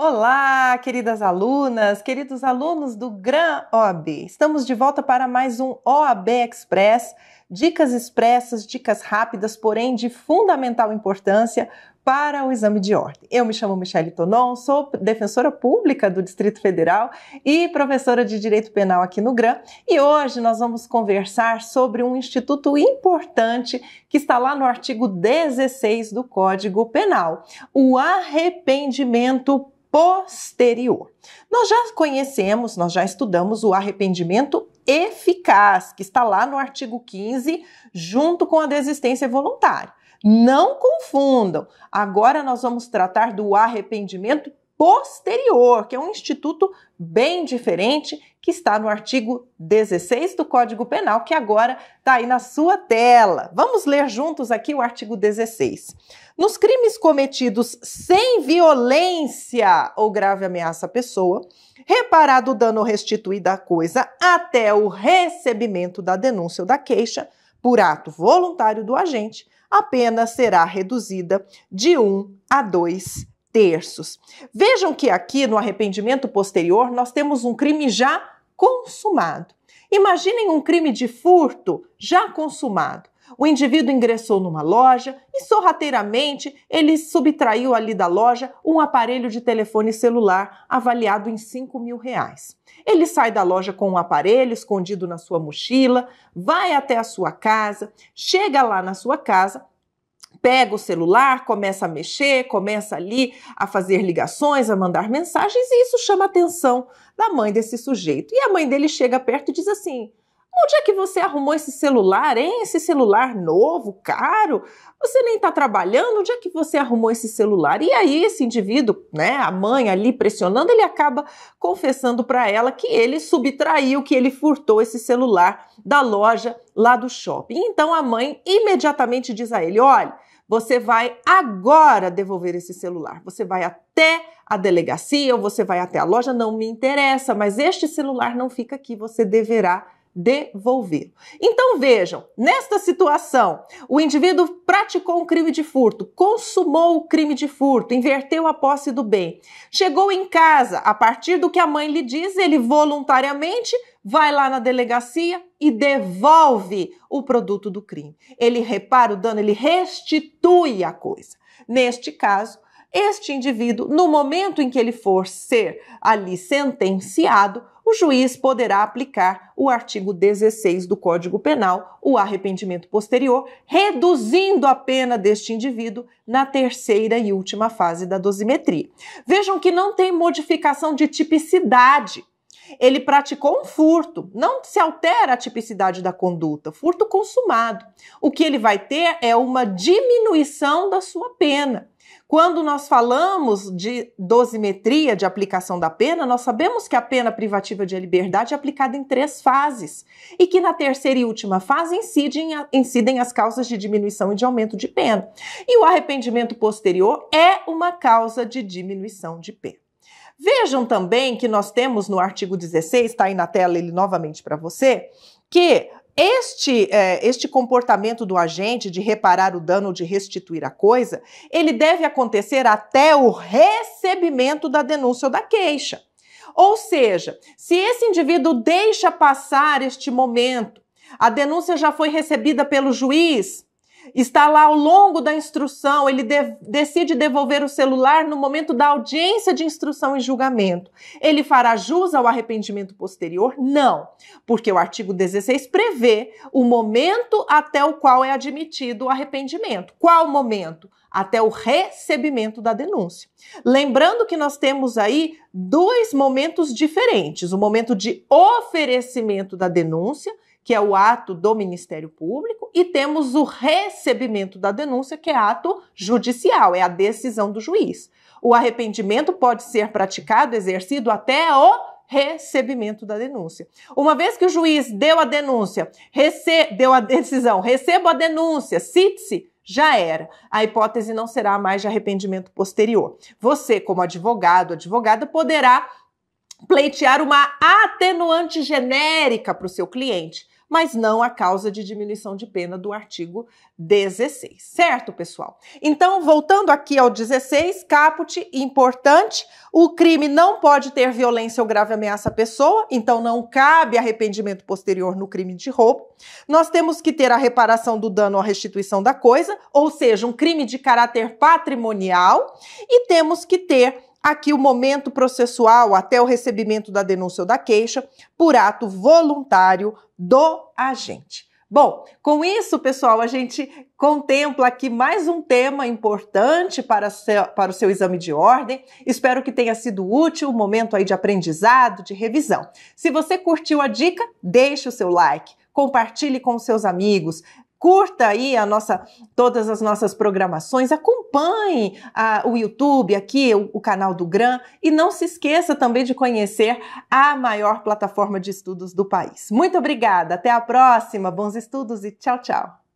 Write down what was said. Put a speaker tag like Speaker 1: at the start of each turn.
Speaker 1: Olá, queridas alunas, queridos alunos do Gran OAB. Estamos de volta para mais um OAB Express, dicas expressas, dicas rápidas, porém de fundamental importância para o exame de ordem. Eu me chamo Michelle Tonon, sou defensora pública do Distrito Federal e professora de Direito Penal aqui no GRAM, e hoje nós vamos conversar sobre um instituto importante que está lá no artigo 16 do Código Penal, o arrependimento posterior. Nós já conhecemos, nós já estudamos o arrependimento eficaz, que está lá no artigo 15, junto com a desistência voluntária. Não confundam. Agora nós vamos tratar do arrependimento posterior, que é um instituto bem diferente, que está no artigo 16 do Código Penal, que agora está aí na sua tela. Vamos ler juntos aqui o artigo 16. Nos crimes cometidos sem violência ou grave ameaça à pessoa, reparado o dano restituído restituída coisa até o recebimento da denúncia ou da queixa, por ato voluntário do agente, a pena será reduzida de 1 um a 2 terços. Vejam que aqui no arrependimento posterior nós temos um crime já consumado. Imaginem um crime de furto já consumado. O indivíduo ingressou numa loja e sorrateiramente ele subtraiu ali da loja um aparelho de telefone celular avaliado em 5 mil reais. Ele sai da loja com o um aparelho escondido na sua mochila, vai até a sua casa, chega lá na sua casa, pega o celular, começa a mexer, começa ali a fazer ligações, a mandar mensagens, e isso chama a atenção da mãe desse sujeito. E a mãe dele chega perto e diz assim: Onde é que você arrumou esse celular, hein? Esse celular novo, caro? Você nem está trabalhando, onde é que você arrumou esse celular? E aí esse indivíduo, né, a mãe ali pressionando, ele acaba confessando para ela que ele subtraiu, que ele furtou esse celular da loja lá do shopping. Então a mãe imediatamente diz a ele: "Olha, você vai agora devolver esse celular. Você vai até a delegacia ou você vai até a loja, não me interessa, mas este celular não fica aqui, você deverá devolvê-lo. Então vejam, nesta situação, o indivíduo praticou um crime de furto, consumou o crime de furto, inverteu a posse do bem. Chegou em casa, a partir do que a mãe lhe diz, ele voluntariamente vai lá na delegacia e devolve o produto do crime. Ele repara o dano, ele restitui a coisa. Neste caso, este indivíduo, no momento em que ele for ser ali sentenciado, o juiz poderá aplicar o artigo 16 do Código Penal, o arrependimento posterior, reduzindo a pena deste indivíduo na terceira e última fase da dosimetria. Vejam que não tem modificação de tipicidade ele praticou um furto. Não se altera a tipicidade da conduta, furto consumado. O que ele vai ter é uma diminuição da sua pena. Quando nós falamos de dosimetria de aplicação da pena, nós sabemos que a pena privativa de liberdade é aplicada em três fases e que na terceira e última fase incidem, incidem as causas de diminuição e de aumento de pena. E o arrependimento posterior é uma causa de diminuição de pena. Vejam também que nós temos no artigo 16, está aí na tela ele novamente para você, que este, é, este comportamento do agente de reparar o dano ou de restituir a coisa, ele deve acontecer até o recebimento da denúncia ou da queixa. Ou seja, se esse indivíduo deixa passar este momento, a denúncia já foi recebida pelo juiz, está lá ao longo da instrução, ele de decide devolver o celular no momento da audiência de instrução e julgamento. Ele fará jus ao arrependimento posterior? Não, porque o artigo 16 prevê o momento até o qual é admitido o arrependimento. Qual momento? Até o recebimento da denúncia. Lembrando que nós temos aí dois momentos diferentes: o momento de oferecimento da denúncia que é o ato do Ministério Público, e temos o recebimento da denúncia, que é ato judicial, é a decisão do juiz. O arrependimento pode ser praticado, exercido até o recebimento da denúncia. Uma vez que o juiz deu a denúncia, deu a decisão, recebo a denúncia, cite-se, já era. A hipótese não será mais de arrependimento posterior. Você, como advogado, advogada, poderá pleitear uma atenuante genérica para o seu cliente mas não a causa de diminuição de pena do artigo 16. Certo, pessoal? Então, voltando aqui ao 16, caput, importante, o crime não pode ter violência ou grave ameaça à pessoa, então não cabe arrependimento posterior no crime de roubo. Nós temos que ter a reparação do dano ou a restituição da coisa, ou seja, um crime de caráter patrimonial, e temos que ter aqui o momento processual até o recebimento da denúncia ou da queixa por ato voluntário do agente. Bom, com isso, pessoal, a gente contempla aqui mais um tema importante para, seu, para o seu exame de ordem. Espero que tenha sido útil, um momento aí de aprendizado, de revisão. Se você curtiu a dica, deixe o seu like, compartilhe com seus amigos, curta aí a nossa, todas as nossas programações, acompanhe a, o YouTube aqui, o, o, canal do GRAM e não se esqueça também de conhecer a maior plataforma de estudos do país. Muito obrigada, até a próxima, bons estudos e tchau, tchau.